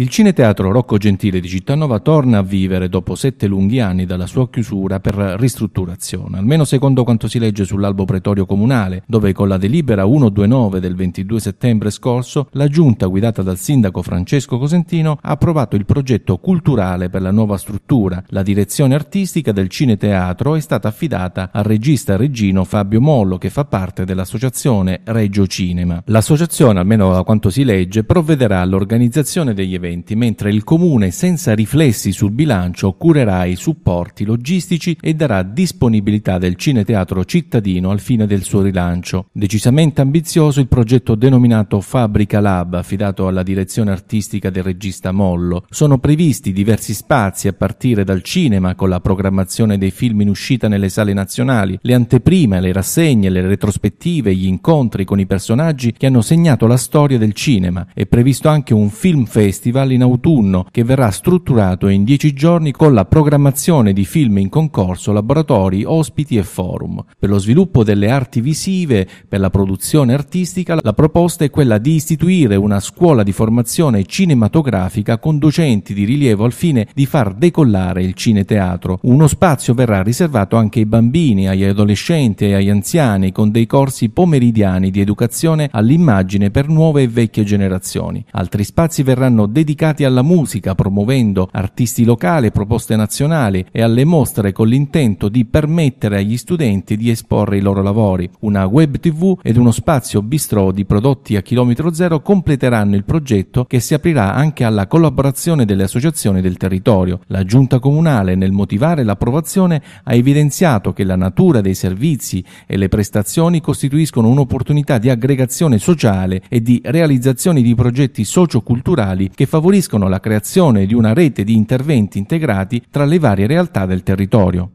Il Cineteatro Rocco Gentile di Cittanova torna a vivere dopo sette lunghi anni dalla sua chiusura per ristrutturazione, almeno secondo quanto si legge sull'albo pretorio comunale, dove con la delibera 129 del 22 settembre scorso la giunta guidata dal sindaco Francesco Cosentino ha approvato il progetto culturale per la nuova struttura. La direzione artistica del Cineteatro è stata affidata al regista reggino Fabio Mollo che fa parte dell'associazione Reggio Cinema. L'associazione, almeno da quanto si legge, provvederà all'organizzazione degli eventi interventi, mentre il Comune, senza riflessi sul bilancio, curerà i supporti logistici e darà disponibilità del cineteatro cittadino al fine del suo rilancio. Decisamente ambizioso il progetto denominato Fabrica Lab, affidato alla direzione artistica del regista Mollo. Sono previsti diversi spazi a partire dal cinema, con la programmazione dei film in uscita nelle sale nazionali, le anteprime, le rassegne, le retrospettive, gli incontri con i personaggi che hanno segnato la storia del cinema. È previsto anche un film festival festival in autunno che verrà strutturato in dieci giorni con la programmazione di film in concorso, laboratori, ospiti e forum. Per lo sviluppo delle arti visive, per la produzione artistica, la proposta è quella di istituire una scuola di formazione cinematografica con docenti di rilievo al fine di far decollare il cineteatro. Uno spazio verrà riservato anche ai bambini, agli adolescenti e agli anziani con dei corsi pomeridiani di educazione all'immagine per nuove e vecchie generazioni. Altri spazi verranno dedicati alla musica, promuovendo artisti locali, proposte nazionali e alle mostre con l'intento di permettere agli studenti di esporre i loro lavori. Una web tv ed uno spazio bistrò di prodotti a chilometro zero completeranno il progetto che si aprirà anche alla collaborazione delle associazioni del territorio. La Giunta Comunale, nel motivare l'approvazione, ha evidenziato che la natura dei servizi e le prestazioni costituiscono un'opportunità di aggregazione sociale e di realizzazione di progetti socioculturali che favoriscono la creazione di una rete di interventi integrati tra le varie realtà del territorio.